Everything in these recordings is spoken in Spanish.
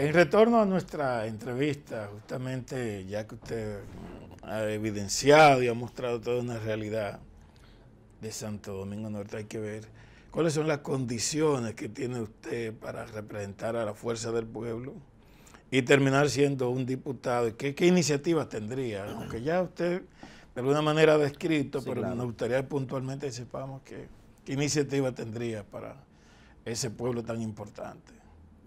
En retorno a nuestra entrevista, justamente ya que usted ha evidenciado y ha mostrado toda una realidad de Santo Domingo Norte, hay que ver cuáles son las condiciones que tiene usted para representar a la fuerza del pueblo y terminar siendo un diputado. ¿Qué, iniciativas tendría? Aunque ya usted de alguna manera ha descrito, pero nos gustaría puntualmente que sepamos qué, qué iniciativa tendría para ese pueblo tan importante.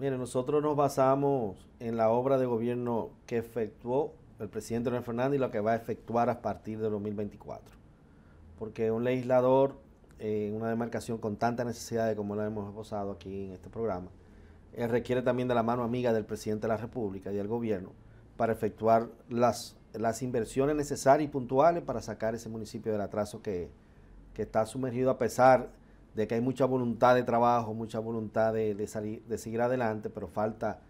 Mire, nosotros nos basamos en la obra de gobierno que efectuó el presidente Leonel Fernández y lo que va a efectuar a partir de 2024. Porque un legislador en una demarcación con tantas necesidades como la hemos posado aquí en este programa, requiere también de la mano amiga del presidente de la República y del gobierno para efectuar las, las inversiones necesarias y puntuales para sacar ese municipio del atraso que, que está sumergido a pesar de que hay mucha voluntad de trabajo, mucha voluntad de, salir, de seguir adelante, pero falta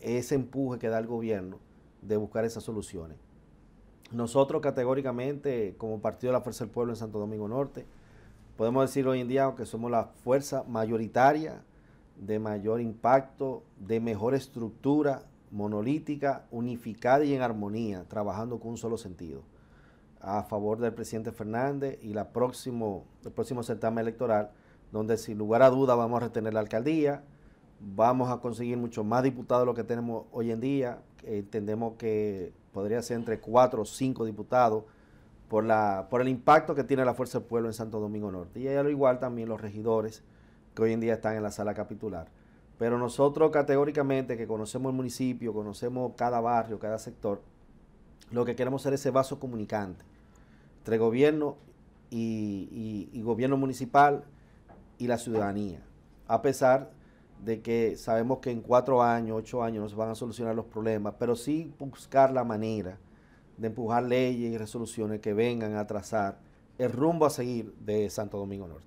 ese empuje que da el gobierno de buscar esas soluciones. Nosotros categóricamente, como Partido de la Fuerza del Pueblo en Santo Domingo Norte, podemos decir hoy en día que somos la fuerza mayoritaria, de mayor impacto, de mejor estructura, monolítica, unificada y en armonía, trabajando con un solo sentido, a favor del presidente Fernández y el próximo certamen electoral donde sin lugar a duda vamos a retener la alcaldía, vamos a conseguir mucho más diputados de lo que tenemos hoy en día, entendemos que podría ser entre cuatro o cinco diputados por, la, por el impacto que tiene la Fuerza del Pueblo en Santo Domingo Norte. Y al igual también los regidores que hoy en día están en la sala capitular. Pero nosotros categóricamente que conocemos el municipio, conocemos cada barrio, cada sector, lo que queremos ser ese vaso comunicante entre gobierno y gobierno municipal, y la ciudadanía, a pesar de que sabemos que en cuatro años, ocho años no se van a solucionar los problemas, pero sí buscar la manera de empujar leyes y resoluciones que vengan a trazar el rumbo a seguir de Santo Domingo Norte.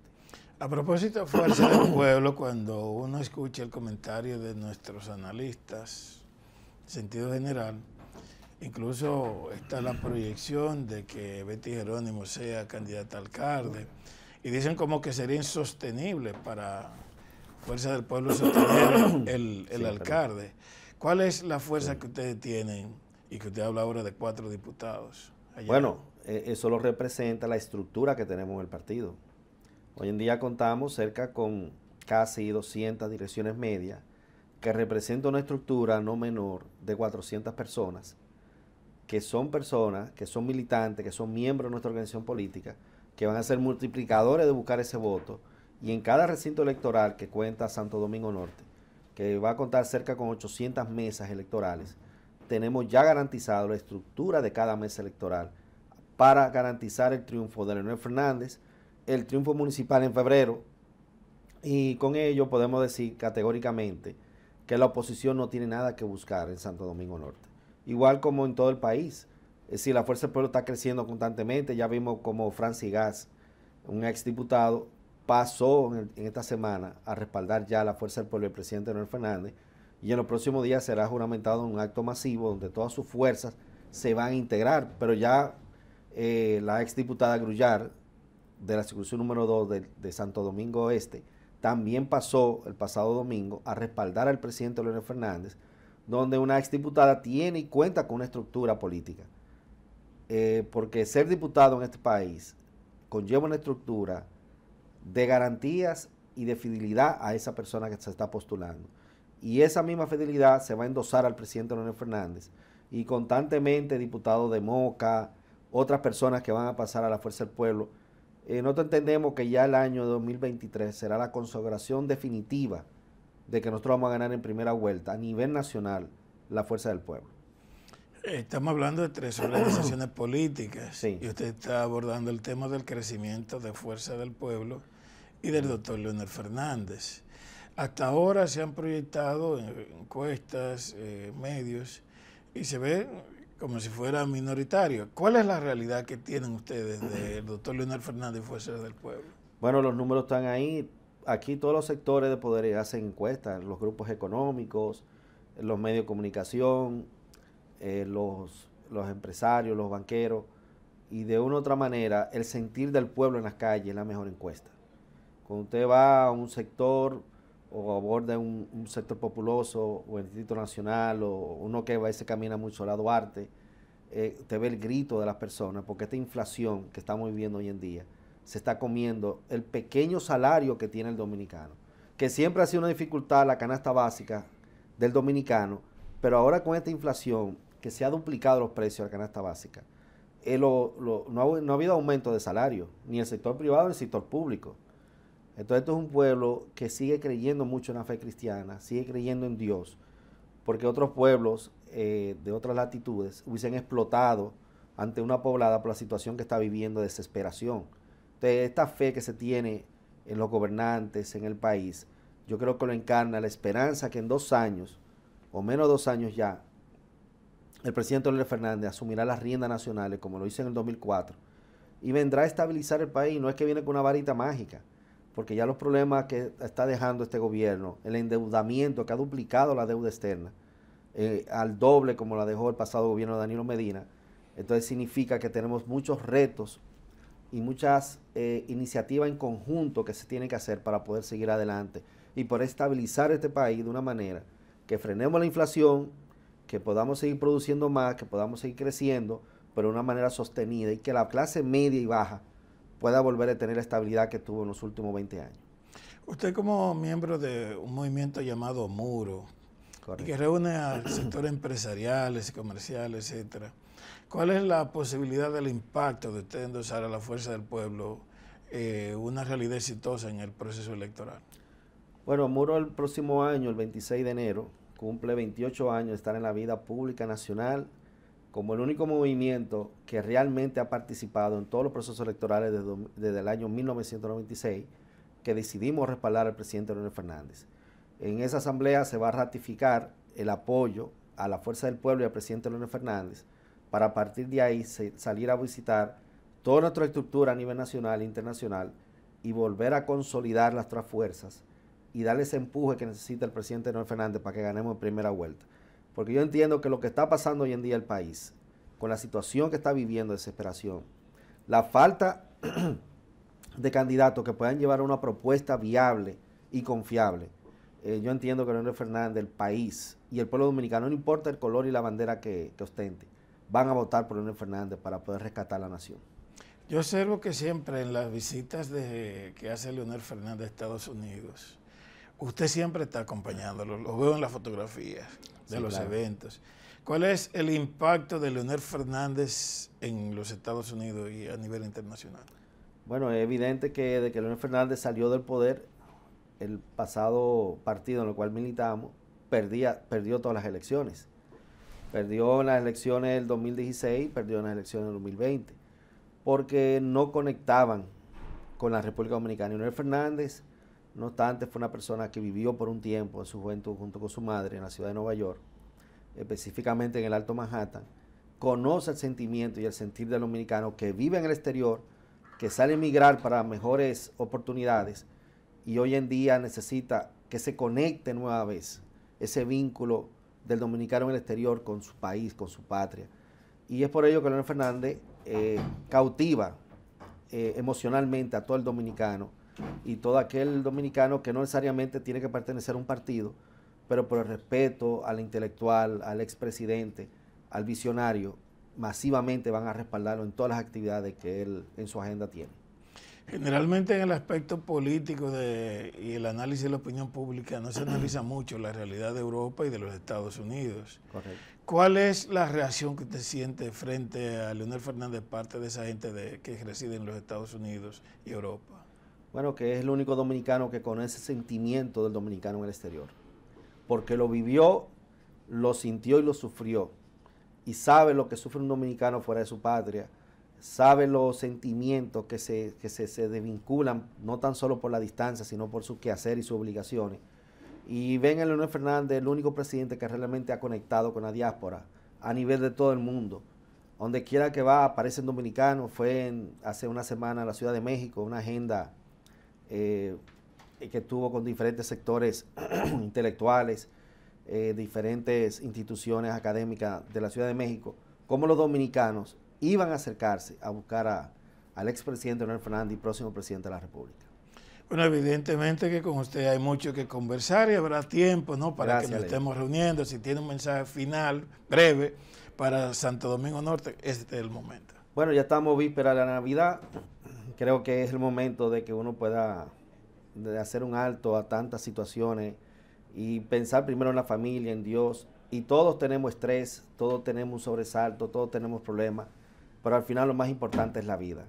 A propósito, Fuerza del Pueblo, cuando uno escucha el comentario de nuestros analistas, en sentido general, incluso está la proyección de que Betty Jerónimo sea candidata a alcalde y dicen como que sería insostenible para Fuerza del Pueblo sostener el, alcalde. ¿Cuál es la fuerza que ustedes tienen y que usted habla ahora de cuatro diputados? Bueno, eh, eso lo representa la estructura que tenemos en el partido. Hoy en día contamos cerca con casi 200 direcciones medias que representa una estructura no menor de 400 personas, que son personas, que son militantes, que son miembros de nuestra organización política, que van a ser multiplicadores de buscar ese voto. Y en cada recinto electoral que cuenta Santo Domingo Norte, que va a contar cerca con 800 mesas electorales, tenemos ya garantizado la estructura de cada mesa electoral para garantizar el triunfo de Leonel Fernández, el triunfo municipal en febrero, y con ello podemos decir categóricamente que la oposición no tiene nada que buscar en Santo Domingo Norte, igual como en todo el país. Es decir, la Fuerza del Pueblo está creciendo constantemente. Ya vimos como Francis Gas, un exdiputado, pasó en, esta semana a respaldar ya la Fuerza del Pueblo del presidente Leonel Fernández. Y en los próximos días será juramentado un acto masivo donde todas sus fuerzas se van a integrar. Pero ya eh, la exdiputada Grullar, de la circunstancia número 2 de, Santo Domingo Oeste, también pasó el pasado domingo a respaldar al presidente Leonel Fernández, donde una exdiputada tiene y cuenta con una estructura política. Eh, porque ser diputado en este país conlleva una estructura de garantías y de fidelidad a esa persona que se está postulando. Y esa misma fidelidad se va a endosar al presidente Leonel Fernández y constantemente diputados de Moca, otras personas que van a pasar a la Fuerza del Pueblo. Eh, nosotros entendemos que ya el año 2023 será la consagración definitiva de que nosotros vamos a ganar en primera vuelta a nivel nacional la Fuerza del Pueblo. Estamos hablando de tres organizaciones políticas y usted está abordando el tema del crecimiento de Fuerza del Pueblo y del mm. doctor Leonel Fernández. Hasta ahora se han proyectado eh, encuestas, eh, medios, y se ve como si fuera minoritario. ¿Cuál es la realidad que tienen ustedes del doctor Leonel Fernández y Fuerza del Pueblo? Bueno, los números están ahí. Aquí todos los sectores de poder hacen encuestas, los grupos económicos, los medios de comunicación, eh, los, empresarios, los banqueros, y de una u otra manera el sentir del pueblo en las calles es la mejor encuesta. Cuando usted va a un sector o aborda un, un sector populoso o el Distrito Nacional o uno que va y se camina mucho a Duarte, eh, usted ve el grito de las personas porque esta inflación que estamos viviendo hoy en día se está comiendo el pequeño salario que tiene el dominicano, que siempre ha sido una dificultad la canasta básica del dominicano, pero ahora con esta inflación que se ha duplicado los precios de la canasta básica. Eh, no, ha, habido aumento de salario, ni el sector privado ni en el sector público. Entonces, esto es un pueblo que sigue creyendo mucho en la fe cristiana, sigue creyendo en Dios, porque otros pueblos eh, de otras latitudes hubiesen explotado ante una poblada por la situación que está viviendo de desesperación. Entonces, esta fe que se tiene en los gobernantes, en el país, yo creo que lo encarna la esperanza que en dos años, o menos dos años ya, el presidente Leonel Fernández asumirá las riendas nacionales, como lo hizo en el 2004, y vendrá a estabilizar el país. No es que viene con una varita mágica, porque ya los problemas que está dejando este gobierno, el endeudamiento que ha duplicado la deuda externa eh, al doble como la dejó el pasado gobierno de Danilo Medina, entonces significa que tenemos muchos retos y muchas eh, iniciativas en conjunto que se tienen que hacer para poder seguir adelante y por estabilizar este país de una manera que frenemos la inflación, que podamos seguir produciendo más, que podamos seguir creciendo, pero de una manera sostenida y que la clase media y baja pueda volver a tener la estabilidad que tuvo en los últimos 20 años. Usted como miembro de un movimiento llamado Muro, que reúne a sectores empresariales, comerciales, etcétera, ¿cuál es la posibilidad del impacto de usted endosar a la fuerza del pueblo eh, una realidad exitosa en el proceso electoral? Bueno, Muro el próximo año, el 26 de enero, cumple 28 años de estar en la vida pública nacional como el único movimiento que realmente ha participado en todos los procesos electorales desde, el año 1996, que decidimos respaldar al presidente Leonel Fernández. En esa asamblea se va a ratificar el apoyo a la Fuerza del Pueblo y al presidente Leonel Fernández para a partir de ahí salir a visitar toda nuestra estructura a nivel nacional e internacional y volver a consolidar nuestras fuerzas y darle ese empuje que necesita el presidente Leonel Fernández para que ganemos en primera vuelta. Porque yo entiendo que lo que está pasando hoy en día el país, con la situación que está viviendo, desesperación, la falta de candidatos que puedan llevar una propuesta viable y confiable. Eh, yo entiendo que Leonel Fernández, el país y el pueblo dominicano, no importa el color y la bandera que, ostente, van a votar por Leonel Fernández para poder rescatar la nación. Yo observo que siempre en las visitas de, que hace Leonel Fernández a Estados Unidos, Usted siempre está acompañándolo, lo veo en las fotografías de los eventos. ¿Cuál es el impacto de Leonel Fernández en los Estados Unidos y a nivel internacional? Bueno, es evidente que de que Leonel Fernández salió del poder, el pasado partido en el cual militamos, perdía, perdió todas las elecciones. Perdió las elecciones del 2016, perdió las elecciones del 2020, porque no conectaban con la República Dominicana. Leonel Fernández no obstante, fue una persona que vivió por un tiempo en su juventud junto con su madre en la ciudad de Nueva York, específicamente en el Alto Manhattan. Conoce el sentimiento y el sentir del dominicano que vive en el exterior, que sale a emigrar para mejores oportunidades y hoy en día necesita que se conecte nueva vez ese vínculo del dominicano en el exterior con su país, con su patria. Y es por ello que Leonel Fernández eh, cautiva eh, emocionalmente a todo el dominicano y todo aquel dominicano que no necesariamente tiene que pertenecer a un partido, pero por el respeto al intelectual, al expresidente, al visionario, masivamente van a respaldarlo en todas las actividades que él en su agenda tiene. Generalmente en el aspecto político de, y el análisis de la opinión pública no se analiza mucho la realidad de Europa y de los Estados Unidos. ¿Cuál es la reacción que te siente frente a Leonel Fernández, parte de esa gente que reside en los Estados Unidos y Europa? bueno, que es el único dominicano que conoce ese sentimiento del dominicano en el exterior. Porque lo vivió, lo sintió y lo sufrió. Y sabe lo que sufre un dominicano fuera de su patria, sabe los sentimientos que se, desvinculan, no tan solo por la distancia, sino por su quehacer y sus obligaciones. Y ven a Leonel Fernández, el único presidente que realmente ha conectado con la diáspora a nivel de todo el mundo. Donde quiera que va, aparecen dominicano. Fue hace una semana a la Ciudad de México, una agenda eh, que estuvo con diferentes sectores intelectuales, eh, diferentes instituciones académicas de la Ciudad de México, cómo los dominicanos iban a acercarse a buscar a, al expresidente Leonel Fernández y próximo presidente de la República. Bueno, evidentemente que con usted hay mucho que conversar y habrá tiempo, ¿no? Para que nos estemos reuniendo. Si tiene un mensaje final, breve, para Santo Domingo Norte, este es el momento. Bueno, ya estamos víspera de la Navidad creo que es el momento de que uno pueda hacer un alto a tantas situaciones y pensar primero en la familia, en Dios. Y todos tenemos estrés, todos tenemos un sobresalto, todos tenemos problemas, pero al final lo más importante es la vida.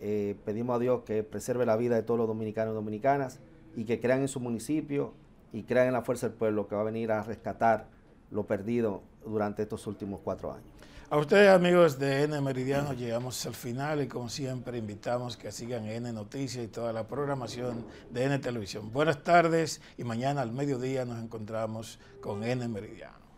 Eh, pedimos a Dios que preserve la vida de todos los dominicanos y dominicanas y que crean en su municipio y crean en la fuerza del pueblo que va a venir a rescatar lo perdido durante estos últimos cuatro años. A ustedes amigos de N Meridiano llegamos al final y como siempre invitamos que sigan N Noticias y toda la programación de N Televisión. Buenas tardes y mañana al mediodía nos encontramos con N Meridiano.